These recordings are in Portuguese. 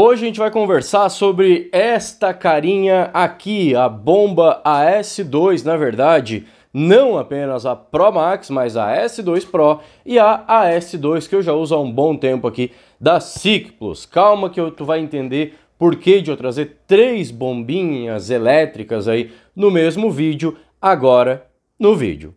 Hoje a gente vai conversar sobre esta carinha aqui, a bomba AS2, na verdade, não apenas a Pro Max, mas a S2 Pro e a AS2 que eu já uso há um bom tempo aqui da Ciclos. Calma que tu vai entender por que de eu trazer três bombinhas elétricas aí no mesmo vídeo agora no vídeo.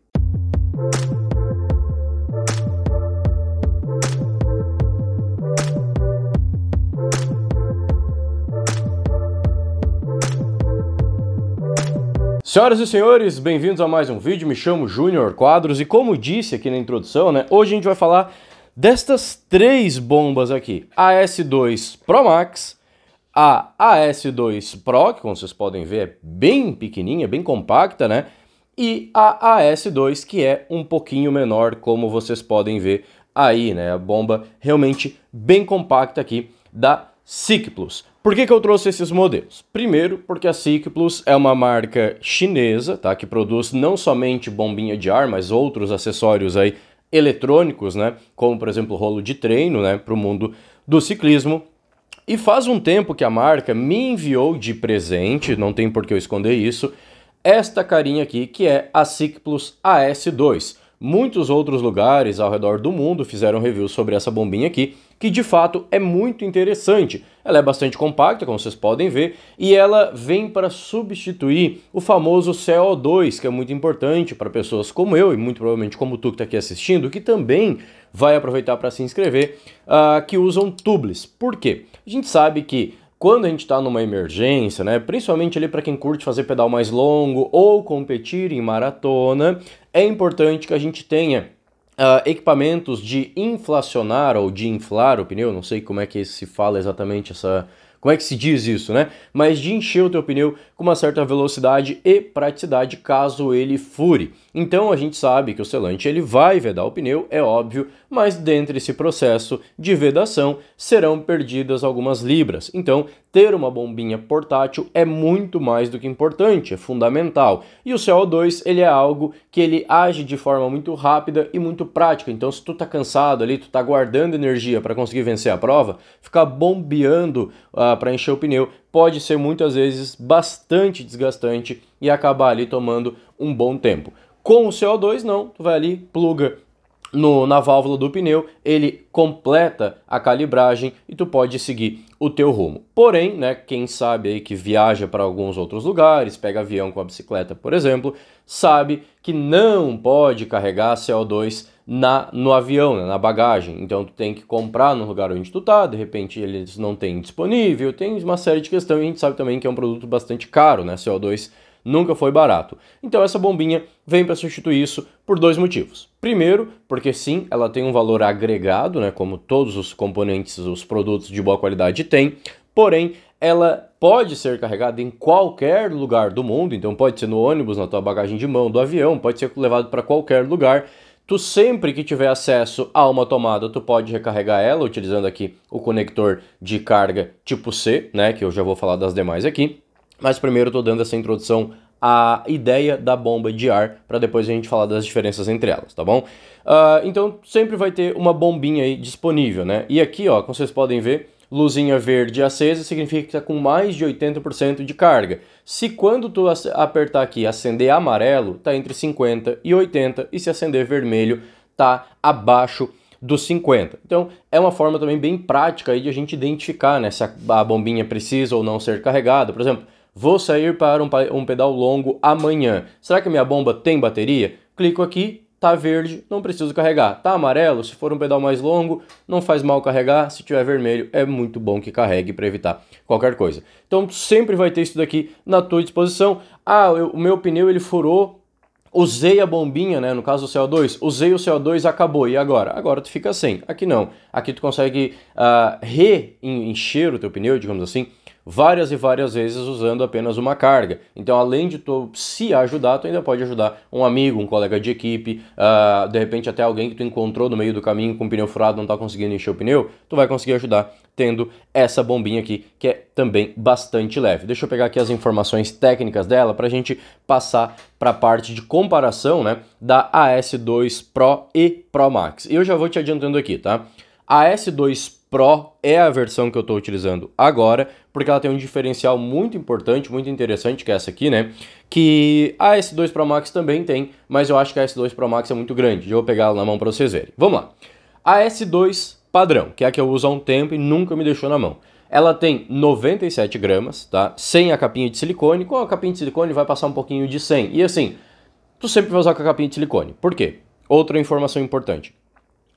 Senhoras e senhores, bem-vindos a mais um vídeo. Me chamo Júnior Quadros e como disse aqui na introdução, né, hoje a gente vai falar destas três bombas aqui: a S2 Pro Max, a AS2 Pro, que como vocês podem ver é bem pequenininha, bem compacta, né? E a AS2 que é um pouquinho menor, como vocês podem ver aí, né? A bomba realmente bem compacta aqui da Sikplus. Por que, que eu trouxe esses modelos? Primeiro, porque a Cyclus é uma marca chinesa, tá? Que produz não somente bombinha de ar, mas outros acessórios aí eletrônicos, né? Como, por exemplo, rolo de treino, né? Para o mundo do ciclismo. E faz um tempo que a marca me enviou de presente, não tem por que eu esconder isso, esta carinha aqui, que é a Cyclus AS2 Muitos outros lugares ao redor do mundo fizeram reviews sobre essa bombinha aqui, que de fato é muito interessante. Ela é bastante compacta, como vocês podem ver, e ela vem para substituir o famoso CO2, que é muito importante para pessoas como eu e muito provavelmente como tu que está aqui assistindo, que também vai aproveitar para se inscrever, uh, que usam tubles. Por quê? A gente sabe que quando a gente está numa emergência, né, principalmente ali para quem curte fazer pedal mais longo ou competir em maratona, é importante que a gente tenha uh, equipamentos de inflacionar ou de inflar o pneu, não sei como é que se fala exatamente essa, como é que se diz isso, né? Mas de encher o teu pneu com uma certa velocidade e praticidade caso ele fure. Então a gente sabe que o selante ele vai vedar o pneu, é óbvio, mas dentre esse processo de vedação serão perdidas algumas libras. Então, ter uma bombinha portátil é muito mais do que importante, é fundamental. E o CO2, ele é algo que ele age de forma muito rápida e muito prática. Então, se tu tá cansado ali, tu tá guardando energia para conseguir vencer a prova, ficar bombeando uh, ah, para encher o pneu pode ser muitas vezes bastante desgastante e acabar ali tomando um bom tempo. Com o CO2, não, tu vai ali, pluga no, na válvula do pneu, ele completa a calibragem e tu pode seguir o teu rumo. Porém, né, quem sabe aí que viaja para alguns outros lugares, pega avião com a bicicleta, por exemplo, sabe que não pode carregar CO2 na, no avião, né, na bagagem. Então tu tem que comprar no lugar onde tu tá, de repente eles não têm disponível, tem uma série de questões, e a gente sabe também que é um produto bastante caro, né, CO2 nunca foi barato. Então essa bombinha vem para substituir isso por dois motivos. Primeiro, porque sim, ela tem um valor agregado, né, como todos os componentes, os produtos de boa qualidade têm, porém ela pode ser carregada em qualquer lugar do mundo, então pode ser no ônibus, na tua bagagem de mão, do avião, pode ser levado para qualquer lugar. Tu sempre que tiver acesso a uma tomada, tu pode recarregar ela utilizando aqui o conector de carga tipo C, né, que eu já vou falar das demais aqui. Mas primeiro eu tô dando essa introdução à ideia da bomba de ar para depois a gente falar das diferenças entre elas, tá bom? Uh, então sempre vai ter uma bombinha aí disponível, né? E aqui, ó, como vocês podem ver, luzinha verde acesa significa que está com mais de 80% de carga. Se quando tu apertar aqui acender amarelo, está entre 50 e 80, e se acender vermelho, está abaixo dos 50. Então, é uma forma também bem prática aí de a gente identificar né, se a bombinha precisa ou não ser carregada. Por exemplo, Vou sair para um, um pedal longo amanhã. Será que minha bomba tem bateria? Clico aqui, tá verde, não preciso carregar. Tá amarelo, se for um pedal mais longo, não faz mal carregar. Se tiver vermelho, é muito bom que carregue para evitar qualquer coisa. Então sempre vai ter isso daqui na tua disposição. Ah, eu, o meu pneu ele furou, usei a bombinha, né, no caso o CO2, usei o CO2, acabou. E agora? Agora tu fica sem. Aqui não. Aqui tu consegue uh, reencher o teu pneu, digamos assim, várias e várias vezes usando apenas uma carga. Então, além de tu se ajudar, tu ainda pode ajudar um amigo, um colega de equipe, uh, de repente até alguém que tu encontrou no meio do caminho com o pneu furado, não está conseguindo encher o pneu, tu vai conseguir ajudar tendo essa bombinha aqui, que é também bastante leve. Deixa eu pegar aqui as informações técnicas dela para a gente passar para a parte de comparação né, da AS2 Pro e Pro Max. E eu já vou te adiantando aqui, tá? A S2 Pro é a versão que eu estou utilizando agora, porque ela tem um diferencial muito importante, muito interessante, que é essa aqui, né? Que a S2 Pro Max também tem, mas eu acho que a S2 Pro Max é muito grande. Eu vou pegar ela na mão para vocês verem. Vamos lá. A S2 padrão, que é a que eu uso há um tempo e nunca me deixou na mão. Ela tem 97 gramas, tá? Sem a capinha de silicone. Com a capinha de silicone vai passar um pouquinho de 100. E assim, tu sempre vai usar com a capinha de silicone. Por quê? Outra informação importante.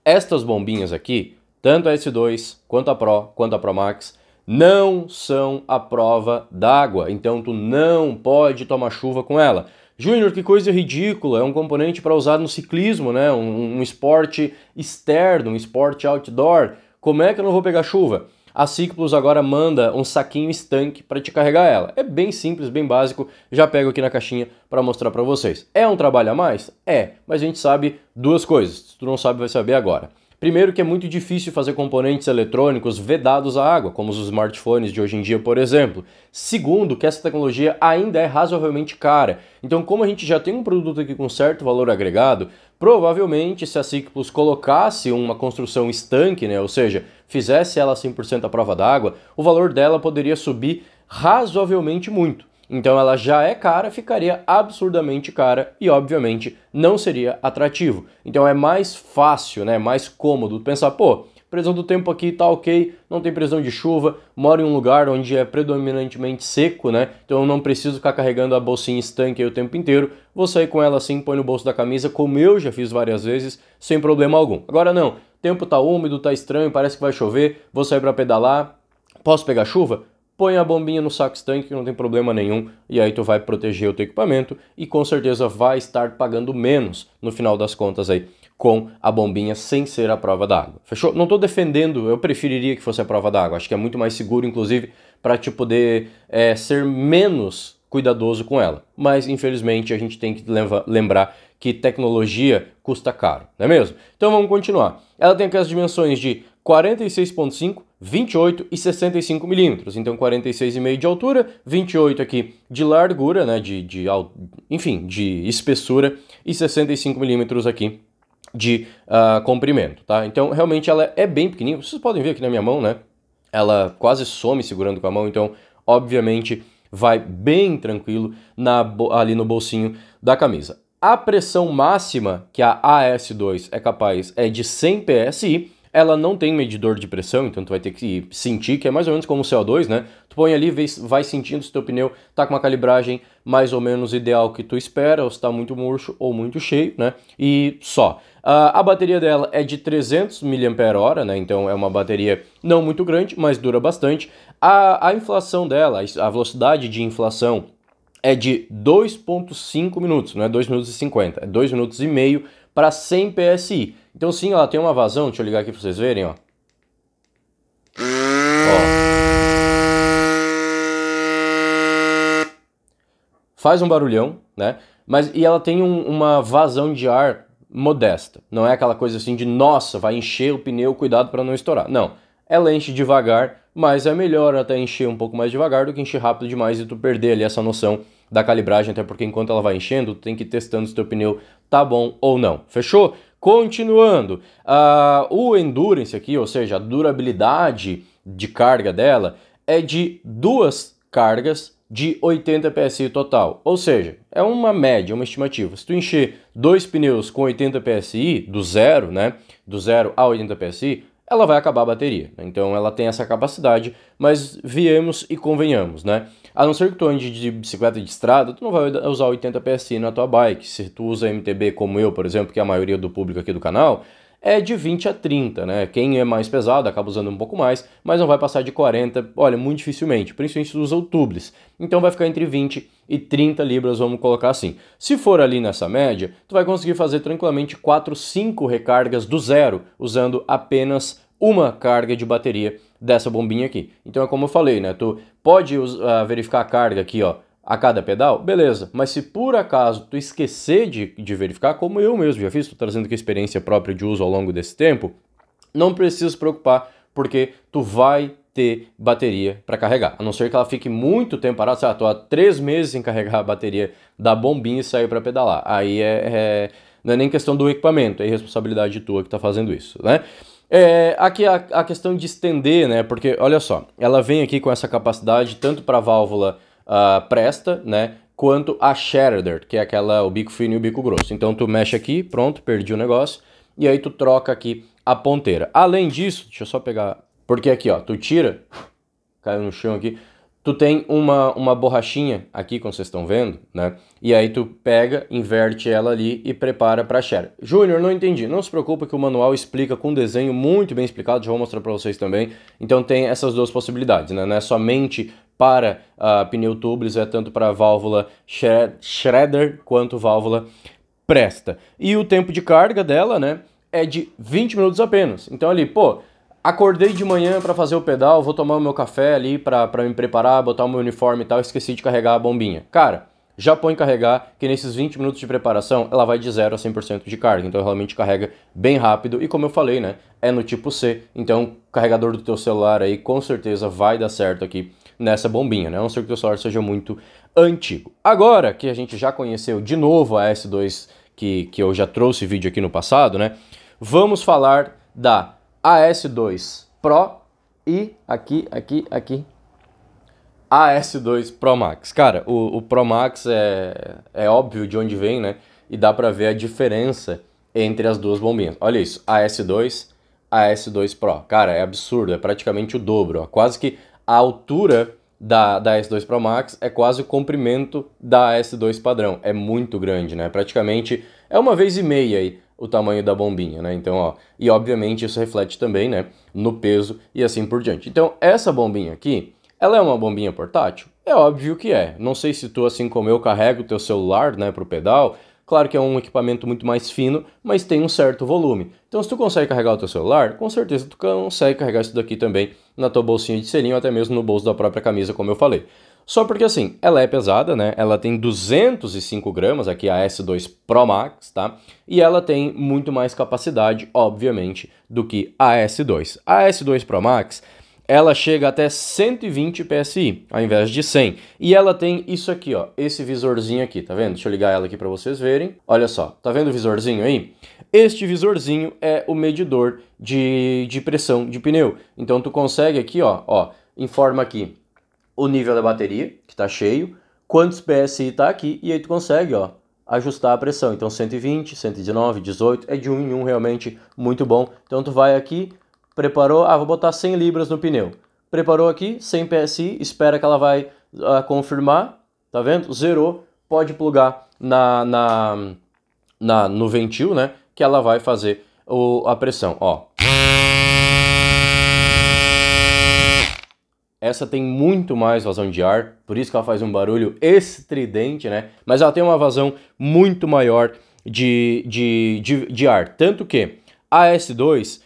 Estas bombinhas aqui tanto a S2, quanto a Pro, quanto a Pro Max, não são a prova d'água, então tu não pode tomar chuva com ela. Júnior, que coisa ridícula, é um componente para usar no ciclismo, né? Um, um, esporte externo, um esporte outdoor. Como é que eu não vou pegar chuva? A Ciclos agora manda um saquinho estanque para te carregar ela. É bem simples, bem básico, já pego aqui na caixinha para mostrar para vocês. É um trabalho a mais? É, mas a gente sabe duas coisas, se tu não sabe vai saber agora. Primeiro que é muito difícil fazer componentes eletrônicos vedados à água, como os smartphones de hoje em dia, por exemplo. Segundo, que essa tecnologia ainda é razoavelmente cara. Então, como a gente já tem um produto aqui com certo valor agregado, provavelmente se a Cyclops colocasse uma construção estanque, né, ou seja, fizesse ela 100% à prova d'água, o valor dela poderia subir razoavelmente muito. Então ela já é cara, ficaria absurdamente cara e obviamente não seria atrativo. Então é mais fácil, né, mais cômodo pensar, pô, prisão do tempo aqui tá ok, não tem prisão de chuva, moro em um lugar onde é predominantemente seco, né? Então eu não preciso ficar carregando a bolsinha estanque o tempo inteiro, vou sair com ela assim, põe no bolso da camisa, como eu já fiz várias vezes, sem problema algum. Agora não, tempo tá úmido, tá estranho, parece que vai chover, vou sair para pedalar, posso pegar chuva? põe a bombinha no saco estanque que não tem problema nenhum e aí tu vai proteger o teu equipamento e com certeza vai estar pagando menos no final das contas aí com a bombinha sem ser a prova d'água. Fechou? Não estou defendendo, eu preferiria que fosse a prova d'água. Acho que é muito mais seguro, inclusive, para te poder é, ser menos cuidadoso com ela. Mas infelizmente a gente tem que lembrar que tecnologia custa caro, não é mesmo? Então vamos continuar. Ela tem aquelas dimensões de 46.5, 28 e 65 milímetros. Então 46,5 de altura, 28 aqui de largura, né, de, de enfim, de espessura e 65 milímetros aqui de uh, comprimento, tá? Então realmente ela é bem pequenininha. Vocês podem ver aqui na minha mão, né? Ela quase some segurando com a mão, então obviamente vai bem tranquilo na, ali no bolsinho da camisa. A pressão máxima que a AS2 é capaz é de 100 psi ela não tem medidor de pressão, então tu vai ter que sentir, que é mais ou menos como o CO2, né? Tu põe ali, vai sentindo se teu pneu tá com uma calibragem mais ou menos ideal que tu espera, ou se tá muito murcho ou muito cheio, né? E só. Ah, a bateria dela é de 300 mAh, né? Então é uma bateria não muito grande, mas dura bastante. A, a inflação dela, a velocidade de inflação é de 2.5 minutos, não é 2 minutos e 50, é 2 minutos e meio para 100 PSI. Então sim, ela tem uma vazão, deixa eu ligar aqui para vocês verem, ó. ó. Faz um barulhão, né? Mas e ela tem um, uma vazão de ar modesta. Não é aquela coisa assim de nossa, vai encher o pneu, cuidado para não estourar. Não. Ela é enche devagar, mas é melhor até encher um pouco mais devagar do que encher rápido demais e tu perder ali essa noção da calibragem, até porque enquanto ela vai enchendo, tu tem que ir testando se teu pneu tá bom ou não. Fechou? Continuando, uh, o endurance aqui, ou seja, a durabilidade de carga dela é de duas cargas de 80 PSI total. Ou seja, é uma média, uma estimativa. Se tu encher dois pneus com 80 PSI, do zero, né? Do zero a 80 PSI, ela vai acabar a bateria. Né? Então ela tem essa capacidade, mas viemos e convenhamos, né? A não ser que tu ande de bicicleta de estrada, tu não vai usar 80 PSI na tua bike. Se tu usa MTB como eu, por exemplo, que é a maioria do público aqui do canal, é de 20 a 30, né? Quem é mais pesado acaba usando um pouco mais, mas não vai passar de 40, olha, muito dificilmente, principalmente dos outubres. Então vai ficar entre 20 e 30 libras, vamos colocar assim. Se for ali nessa média, tu vai conseguir fazer tranquilamente 4, 5 recargas do zero, usando apenas uma carga de bateria dessa bombinha aqui. Então é como eu falei, né? Tu pode uh, verificar a carga aqui, ó, a cada pedal, beleza. Mas se por acaso tu esquecer de, de verificar, como eu mesmo já fiz, trazendo aqui experiência própria de uso ao longo desse tempo, não precisa se preocupar, porque tu vai ter bateria para carregar. A não ser que ela fique muito tempo parada, sei lá, tô há três meses em carregar a bateria da bombinha e sair para pedalar. Aí é, é, não é nem questão do equipamento, é responsabilidade tua que está fazendo isso, né? É, aqui a, a, questão de estender, né? Porque olha só, ela vem aqui com essa capacidade tanto para válvula uh, presta, né? Quanto a shredder, que é aquela, o bico fino e o bico grosso. Então tu mexe aqui, pronto, perdi o negócio. E aí tu troca aqui a ponteira. Além disso, deixa eu só pegar, porque aqui ó, tu tira, caiu no chão aqui, tu tem uma, uma borrachinha aqui, como vocês estão vendo, né? E aí tu pega, inverte ela ali e prepara para share. Júnior, não entendi. Não se preocupa que o manual explica com desenho muito bem explicado, já vou mostrar para vocês também. Então tem essas duas possibilidades, né? Não é somente para uh, pneu tubeless, é tanto para válvula shred shredder quanto válvula presta. E o tempo de carga dela, né, é de 20 minutos apenas. Então ali, pô, Acordei de manhã para fazer o pedal, vou tomar o meu café ali para me preparar, botar o meu uniforme e tal, esqueci de carregar a bombinha. Cara, já põe carregar, que nesses 20 minutos de preparação ela vai de 0 a 100% de carga, então realmente carrega bem rápido e como eu falei, né, é no tipo C, então carregador do teu celular aí com certeza vai dar certo aqui nessa bombinha, né, a não ser que o teu celular seja muito antigo. Agora que a gente já conheceu de novo a S2 que, que eu já trouxe vídeo aqui no passado, né, vamos falar da AS2 Pro e aqui, aqui, aqui, AS2 Pro Max. Cara, o, o Pro Max é, é óbvio de onde vem, né? E dá para ver a diferença entre as duas bombinhas. Olha isso, AS2, AS2 Pro. Cara, é absurdo, é praticamente o dobro. Ó. Quase que a altura da, da as 2 Pro Max é quase o comprimento da as 2 padrão. É muito grande, né? Praticamente é uma vez e meia aí o tamanho da bombinha, né? Então, ó, e obviamente isso reflete também, né, no peso e assim por diante. Então, essa bombinha aqui, ela é uma bombinha portátil? É óbvio que é. Não sei se tu assim como eu carrega o teu celular, né, pro pedal. Claro que é um equipamento muito mais fino, mas tem um certo volume. Então, se tu consegue carregar o teu celular, com certeza tu consegue carregar isso daqui também na tua bolsinha de selinho, até mesmo no bolso da própria camisa, como eu falei. Só porque assim, ela é pesada, né? Ela tem 205 gramas, aqui a S2 Pro Max, tá? E ela tem muito mais capacidade, obviamente, do que a S2. A S2 Pro Max, ela chega até 120 PSI, ao invés de 100. E ela tem isso aqui, ó, esse visorzinho aqui, tá vendo? Deixa eu ligar ela aqui para vocês verem. Olha só, tá vendo o visorzinho aí? Este visorzinho é o medidor de, de pressão de pneu. Então tu consegue aqui, ó, ó, informa aqui o nível da bateria, que está cheio, quantos PSI está aqui, e aí tu consegue ó, ajustar a pressão. Então 120, 119, 18, é de um em um realmente muito bom. Então tu vai aqui, preparou, ah, vou botar 100 libras no pneu. Preparou aqui, 100 PSI, espera que ela vai ah, confirmar, tá vendo? Zerou, pode plugar na, na, na, no ventil, né? Que ela vai fazer o, a pressão, ó. Essa tem muito mais vazão de ar, por isso que ela faz um barulho estridente, né? Mas ela tem uma vazão muito maior de, de, de, de ar. Tanto que a S2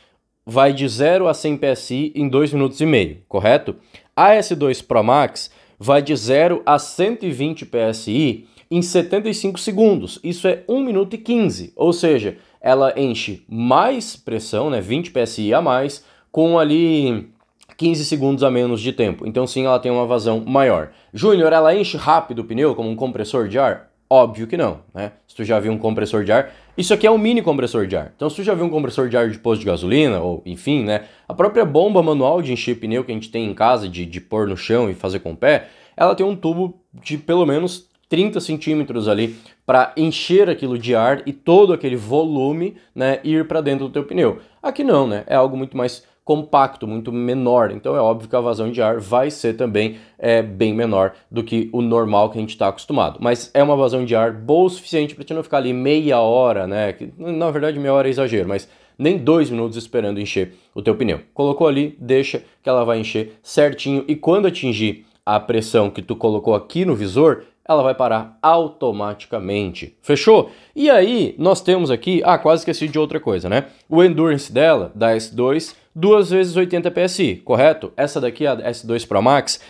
vai de 0 a 100 PSI em 2 minutos e meio, correto? A S2 Pro Max vai de 0 a 120 PSI em 75 segundos. Isso é 1 minuto e 15, ou seja, ela enche mais pressão, né, 20 PSI a mais, com ali 15 segundos a menos de tempo. Então sim, ela tem uma vazão maior. Júnior, ela enche rápido o pneu como um compressor de ar? Óbvio que não, né? Se tu já viu um compressor de ar, isso aqui é um mini compressor de ar. Então se tu já viu um compressor de ar de posto de gasolina, ou enfim, né? A própria bomba manual de encher pneu que a gente tem em casa, de, de pôr no chão e fazer com o pé, ela tem um tubo de pelo menos 30 centímetros ali para encher aquilo de ar e todo aquele volume né, ir para dentro do teu pneu. Aqui não, né? É algo muito mais compacto, muito menor. Então é óbvio que a vazão de ar vai ser também é, bem menor do que o normal que a gente está acostumado. Mas é uma vazão de ar boa o suficiente para você não ficar ali meia hora, né? Que, na verdade, meia hora é exagero, mas nem dois minutos esperando encher o teu pneu. Colocou ali, deixa que ela vai encher certinho e quando atingir a pressão que tu colocou aqui no visor, ela vai parar automaticamente. Fechou? E aí, nós temos aqui, ah, quase esqueci de outra coisa, né? O endurance dela da S2 duas vezes 80 PSI, correto? Essa daqui, a S2 Pro Max,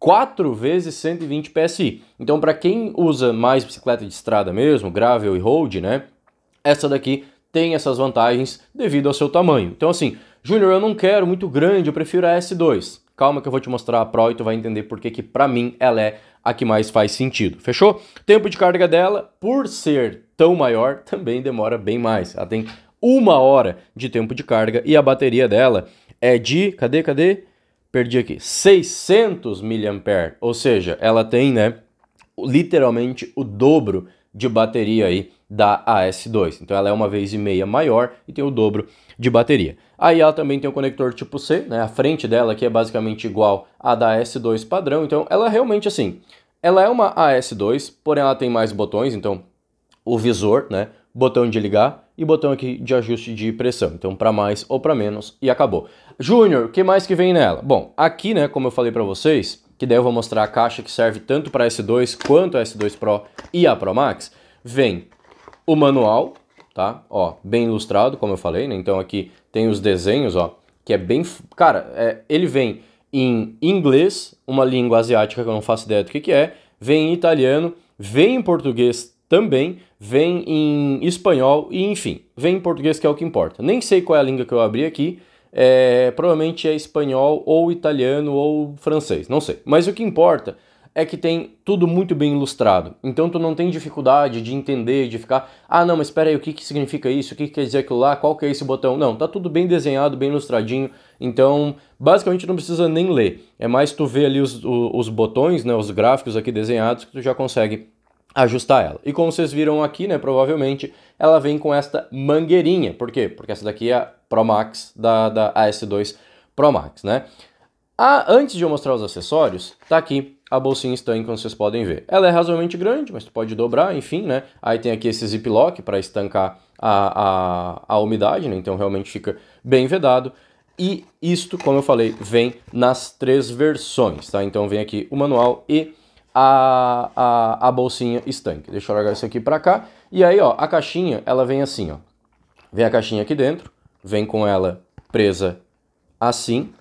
4 vezes 120 PSI. Então, para quem usa mais bicicleta de estrada mesmo, gravel e road, né? Essa daqui tem essas vantagens devido ao seu tamanho. Então, assim, Júnior, eu não quero muito grande, eu prefiro a S2. Calma que eu vou te mostrar a Pro e tu vai entender porque que para mim ela é a que mais faz sentido. Fechou? Tempo de carga dela, por ser tão maior, também demora bem mais. Ela tem uma hora de tempo de carga e a bateria dela é de, cadê, cadê? Perdi aqui, 600 mAh, ou seja, ela tem, né, literalmente o dobro de bateria aí da AS2. Então ela é uma vez e meia maior e tem o dobro de bateria. Aí ela também tem o um conector tipo C, né? A frente dela que é basicamente igual à da S2 padrão. Então ela realmente assim, ela é uma AS2, porém ela tem mais botões, então o visor, né? botão de ligar e botão aqui de ajuste de pressão. Então, para mais ou para menos e acabou. Júnior, o que mais que vem nela? Bom, aqui, né, como eu falei para vocês, que daí eu vou mostrar a caixa que serve tanto para S2 quanto a S2 Pro e a Pro Max, vem o manual, tá? Ó, bem ilustrado, como eu falei, né? Então aqui tem os desenhos, ó, que é bem... Cara, é, ele vem em inglês, uma língua asiática que eu não faço ideia do que que é, vem em italiano, vem em português também, vem em espanhol e enfim, vem em português que é o que importa. Nem sei qual é a língua que eu abri aqui, é, provavelmente é espanhol ou italiano ou francês, não sei. Mas o que importa é que tem tudo muito bem ilustrado. Então tu não tem dificuldade de entender, de ficar, ah não, mas espera aí, o que, que significa isso? O que, que quer dizer aquilo lá? Qual que é esse botão? Não, tá tudo bem desenhado, bem ilustradinho. Então, basicamente não precisa nem ler. É mais tu ver ali os, os, os botões, né, os gráficos aqui desenhados que tu já consegue ajustar ela. E como vocês viram aqui, né, provavelmente, ela vem com esta mangueirinha. Por quê? Porque essa daqui é a Pro Max da, da AS2 Pro Max, né? Ah, antes de eu mostrar os acessórios, tá aqui a bolsinha estanque, como vocês podem ver. Ela é razoavelmente grande, mas tu pode dobrar, enfim, né? Aí tem aqui esse ziplock para estancar a, a, a umidade, né? Então realmente fica bem vedado. E isto, como eu falei, vem nas três versões, tá? Então vem aqui o manual e a, a, a bolsinha estanque. Deixa eu largar isso aqui para cá. E aí, ó, a caixinha, ela vem assim, ó. Vem a caixinha aqui dentro, vem com ela presa assim,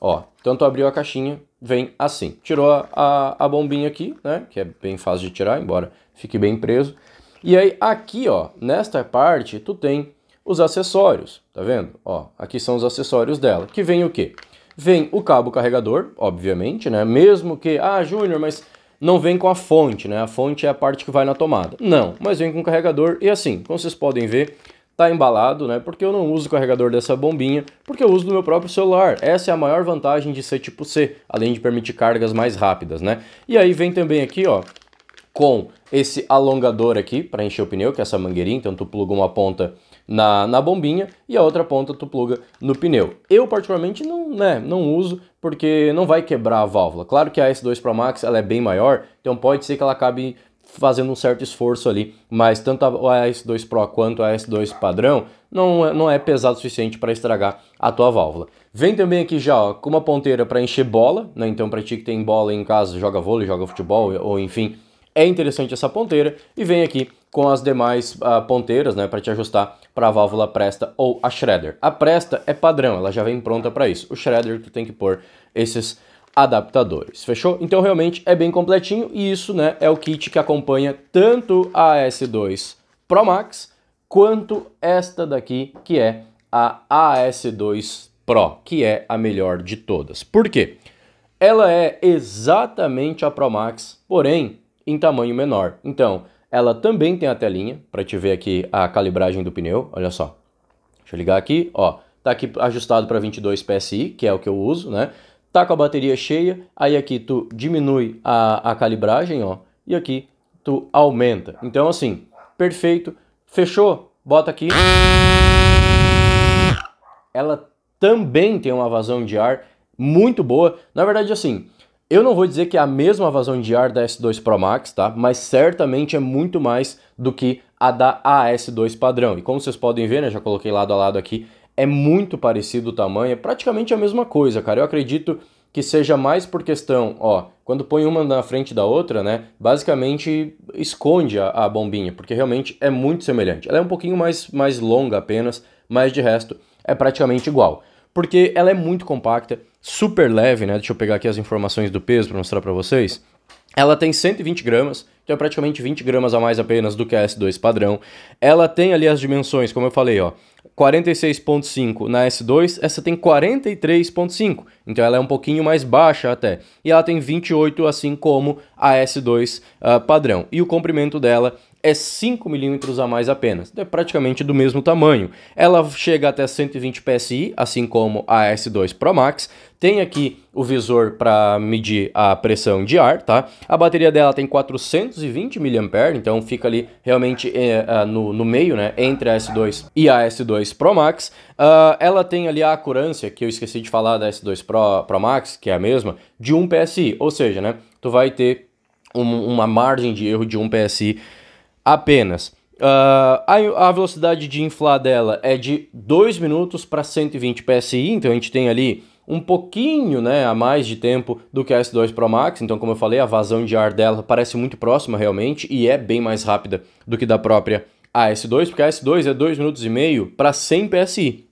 ó. Então tu abriu a caixinha, vem assim. Tirou a, a, a bombinha aqui, né, que é bem fácil de tirar, embora fique bem preso. E aí aqui, ó, nesta parte, tu tem os acessórios, tá vendo? Ó, aqui são os acessórios dela, que vem o quê? Vem o cabo carregador, obviamente, né? Mesmo que, ah, Júnior, mas não vem com a fonte, né? A fonte é a parte que vai na tomada. Não, mas vem com o carregador e assim, como vocês podem ver, tá embalado, né? Porque eu não uso o carregador dessa bombinha, porque eu uso do meu próprio celular. Essa é a maior vantagem de ser tipo C, além de permitir cargas mais rápidas, né? E aí vem também aqui, ó, com esse alongador aqui para encher o pneu, que é essa mangueirinha, então tu pluga uma ponta na, na bombinha e a outra ponta tu pluga no pneu. Eu particularmente não, né, não uso porque não vai quebrar a válvula. Claro que a S2 Pro Max ela é bem maior, então pode ser que ela acabe fazendo um certo esforço ali, mas tanto a S2 Pro quanto a S2 padrão não, não é pesado o suficiente para estragar a tua válvula. Vem também aqui já ó, com uma ponteira para encher bola, né? então para ti que tem bola em casa, joga vôlei, joga futebol ou enfim, é interessante essa ponteira e vem aqui com as demais uh, ponteiras, né, para te ajustar para a válvula presta ou a shredder. A presta é padrão, ela já vem pronta para isso. O shredder tu tem que pôr esses adaptadores, fechou? Então realmente é bem completinho e isso, né, é o kit que acompanha tanto a S2 Pro Max quanto esta daqui, que é a AS2 Pro, que é a melhor de todas. Por quê? Ela é exatamente a Pro Max, porém em tamanho menor. Então, ela também tem a telinha para te ver aqui a calibragem do pneu, olha só. Deixa eu ligar aqui, ó, tá aqui ajustado para 22 PSI, que é o que eu uso, né? Tá com a bateria cheia, aí aqui tu diminui a, a calibragem, ó, e aqui tu aumenta. Então assim, perfeito, fechou, bota aqui. Ela também tem uma vazão de ar muito boa. Na verdade assim, eu não vou dizer que é a mesma vazão de ar da S2 Pro Max, tá? Mas certamente é muito mais do que a da AS2 padrão. E como vocês podem ver, né, já coloquei lado a lado aqui, é muito parecido o tamanho, é praticamente a mesma coisa, cara. Eu acredito que seja mais por questão, ó, quando põe uma na frente da outra, né, basicamente esconde a, a bombinha, porque realmente é muito semelhante. Ela é um pouquinho mais, mais longa apenas, mas de resto é praticamente igual porque ela é muito compacta, super leve, né? Deixa eu pegar aqui as informações do peso para mostrar para vocês. Ela tem 120 gramas, então é praticamente 20 gramas a mais apenas do que a S2 padrão. Ela tem ali as dimensões, como eu falei, ó, 46.5 na S2, essa tem 43.5, então ela é um pouquinho mais baixa até. E ela tem 28, assim como a S2 uh, ah, padrão. E o comprimento dela é 5 milímetros a mais apenas, é praticamente do mesmo tamanho. Ela chega até 120 PSI, assim como a S2 Pro Max. Tem aqui o visor para medir a pressão de ar, tá? A bateria dela tem 420 mAh, então fica ali realmente é, é, no, no meio, né? Entre a S2 e a S2 Pro Max. Uh, ela tem ali a acurância, que eu esqueci de falar da S2 Pro, Pro Max, que é a mesma, de 1 PSI, ou seja, né? Tu vai ter um, uma margem de erro de 1 PSI apenas. Uh, a, a, velocidade de inflar dela é de 2 minutos para 120 PSI, então a gente tem ali um pouquinho né, a mais de tempo do que a S2 Pro Max, então como eu falei, a vazão de ar dela parece muito próxima realmente e é bem mais rápida do que da própria AS2, porque a S2 é 2 minutos e meio para 100 PSI.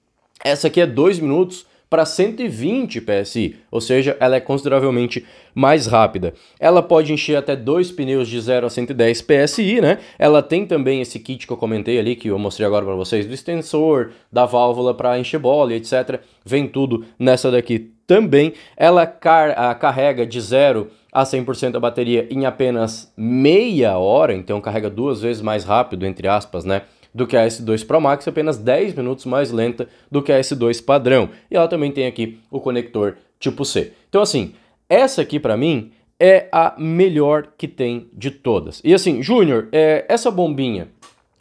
Essa aqui é 2 minutos para 120 PSI, ou seja, ela é consideravelmente mais rápida. Ela pode encher até dois pneus de 0 a 110 PSI, né? Ela tem também esse kit que eu comentei ali, que eu mostrei agora para vocês, do extensor, da válvula para encher bola, etc. Vem tudo nessa daqui também. Ela car ah, carrega de 0 a 100% a bateria em apenas meia hora, então carrega duas vezes mais rápido, entre aspas, né? do que a S2 Pro Max, apenas 10 minutos mais lenta do que a S2 padrão. E ela também tem aqui o conector tipo C. Então assim, essa aqui para mim é a melhor que tem de todas. E assim, Júnior, é, essa bombinha,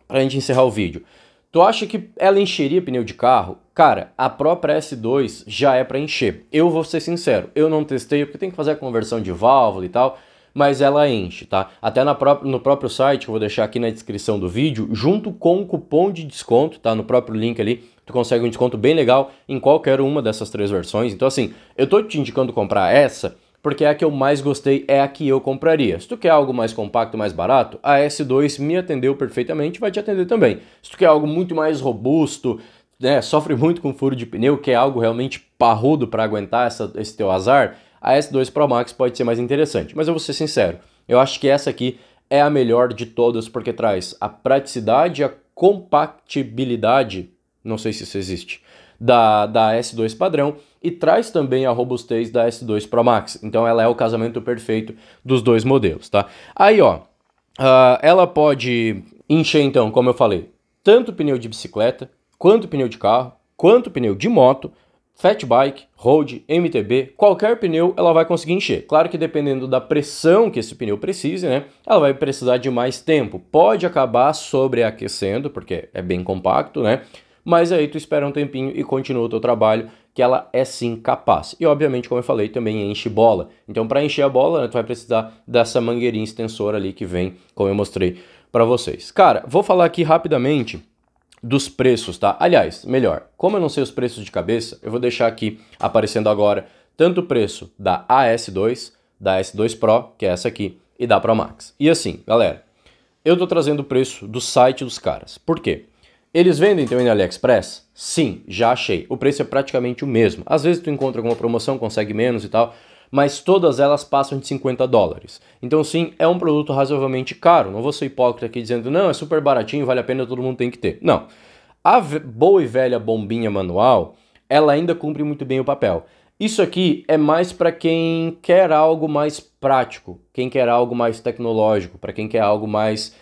para a gente encerrar o vídeo, tu acha que ela encheria pneu de carro? Cara, a própria S2 já é para encher. Eu vou ser sincero, eu não testei porque tem que fazer a conversão de válvula e tal mas ela enche, tá? Até pró no próprio site, que eu vou deixar aqui na descrição do vídeo, junto com o cupom de desconto, tá? No próprio link ali, tu consegue um desconto bem legal em qualquer uma dessas três versões. Então assim, eu tô te indicando comprar essa, porque é a que eu mais gostei é a que eu compraria. Se tu quer algo mais compacto, mais barato, a S2 me atendeu perfeitamente, vai te atender também. Se tu quer algo muito mais robusto, né, sofre muito com furo de pneu, quer algo realmente parrudo para aguentar essa, esse teu azar, a S2 Pro Max pode ser mais interessante. Mas eu vou ser sincero, eu acho que essa aqui é a melhor de todas porque traz a praticidade, a compatibilidade, não sei se isso existe, da, da S2 padrão e traz também a robustez da S2 Pro Max. Então ela é o casamento perfeito dos dois modelos, tá? Aí, ó, uh, ela pode encher então, como eu falei, tanto pneu de bicicleta, quanto pneu de carro, quanto pneu de moto, fat bike, road, MTB, qualquer pneu ela vai conseguir encher. Claro que dependendo da pressão que esse pneu precise, né, ela vai precisar de mais tempo. Pode acabar sobreaquecendo, porque é bem compacto, né? Mas aí tu espera um tempinho e continua o teu trabalho, que ela é sim capaz. E obviamente, como eu falei, também enche bola. Então, para encher a bola, né, tu vai precisar dessa mangueirinha extensora ali que vem, como eu mostrei para vocês. Cara, vou falar aqui rapidamente dos preços, tá? Aliás, melhor, como eu não sei os preços de cabeça, eu vou deixar aqui aparecendo agora tanto o preço da AS2, da S2 Pro, que é essa aqui, e da Pro Max. E assim, galera, eu tô trazendo o preço do site dos caras. Por quê? Eles vendem também no AliExpress? Sim, já achei. O preço é praticamente o mesmo. Às vezes tu encontra alguma promoção, consegue menos e tal, mas todas elas passam de 50 dólares. Então, sim, é um produto razoavelmente caro. Não vou ser hipócrita aqui dizendo, não, é super baratinho, vale a pena, todo mundo tem que ter. Não. A boa e velha bombinha manual, ela ainda cumpre muito bem o papel. Isso aqui é mais para quem quer algo mais prático, quem quer algo mais tecnológico, para quem quer algo mais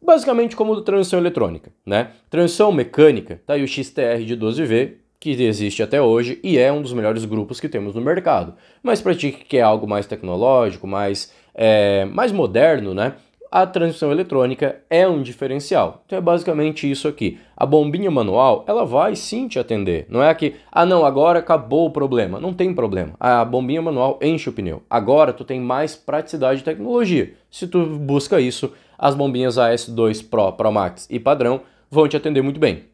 basicamente como transição eletrônica, né? Transição mecânica, tá aí o XTR de 12V, que existe até hoje e é um dos melhores grupos que temos no mercado. Mas para ti que quer é algo mais tecnológico, mais, é, mais moderno, né? A transmissão eletrônica é um diferencial. Então é basicamente isso aqui. A bombinha manual, ela vai sim te atender. Não é que, ah não, agora acabou o problema. Não tem problema. A bombinha manual enche o pneu. Agora tu tem mais praticidade de tecnologia. Se tu busca isso, as bombinhas AS2 Pro, Pro Max e padrão vão te atender muito bem.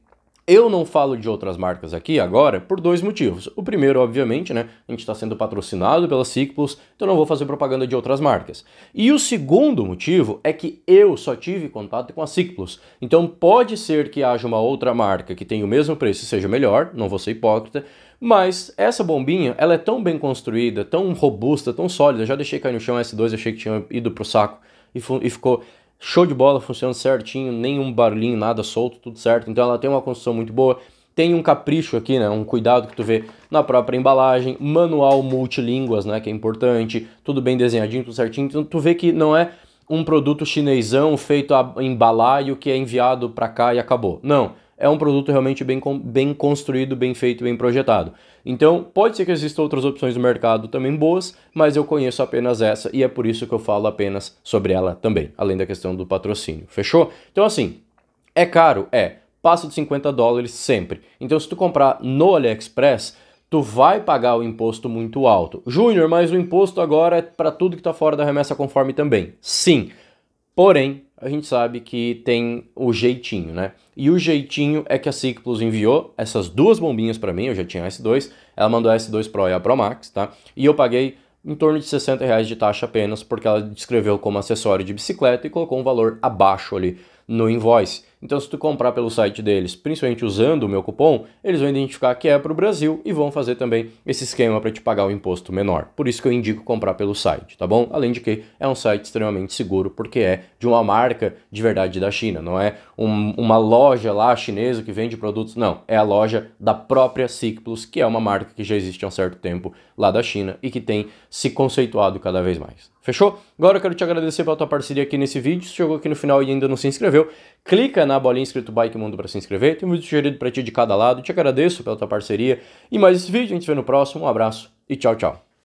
Eu não falo de outras marcas aqui agora por dois motivos. O primeiro, obviamente, né? A gente está sendo patrocinado pela Cyclus, então não vou fazer propaganda de outras marcas. E o segundo motivo é que eu só tive contato com a Cyclus. Então pode ser que haja uma outra marca que tenha o mesmo preço e seja melhor, não vou ser hipócrita, mas essa bombinha, ela é tão bem construída, tão robusta, tão sólida. já deixei cair no chão S2, achei que tinha ido pro saco e, e ficou Show de bola, funciona certinho, nenhum barulhinho, nada solto, tudo certo. Então ela tem uma construção muito boa. Tem um capricho aqui, né? Um cuidado que tu vê na própria embalagem, manual multilínguas, né? Que é importante, tudo bem desenhadinho, tudo certinho. Então tu vê que não é um produto chinesão feito a, e o que é enviado para cá e acabou. Não, é um produto realmente bem, bem construído, bem feito, bem projetado. Então, pode ser que existam outras opções no mercado também boas, mas eu conheço apenas essa e é por isso que eu falo apenas sobre ela também, além da questão do patrocínio. Fechou? Então, assim, é caro? É. Passa de 50 dólares sempre. Então, se tu comprar no AliExpress, tu vai pagar o imposto muito alto. Júnior, mas o imposto agora é para tudo que está fora da remessa conforme também. Sim. Porém, a gente sabe que tem o jeitinho, né? E o jeitinho é que a SIC enviou essas duas bombinhas para mim, eu já tinha a S2, ela mandou a S2 Pro e a Pro Max, tá? E eu paguei em torno de 60 reais de taxa apenas, porque ela descreveu como acessório de bicicleta e colocou um valor abaixo ali no invoice. Então, se tu comprar pelo site deles, principalmente usando o meu cupom, eles vão identificar que é para o Brasil e vão fazer também esse esquema para te pagar o imposto menor. Por isso que eu indico comprar pelo site, tá bom? Além de que é um site extremamente seguro, porque é de uma marca de verdade da China, não é um, uma loja lá chinesa que vende produtos, não. É a loja da própria Cicplus, que é uma marca que já existe há um certo tempo lá da China e que tem se conceituado cada vez mais. Fechou? Agora eu quero te agradecer pela tua parceria aqui nesse vídeo. Se chegou aqui no final e ainda não se inscreveu, clica na bolinha inscrito Bike Mundo para se inscrever. Tem um vídeo sugerido para ti de cada lado. Te agradeço pela tua parceria. E mais esse vídeo, a gente se vê no próximo. Um abraço e tchau, tchau.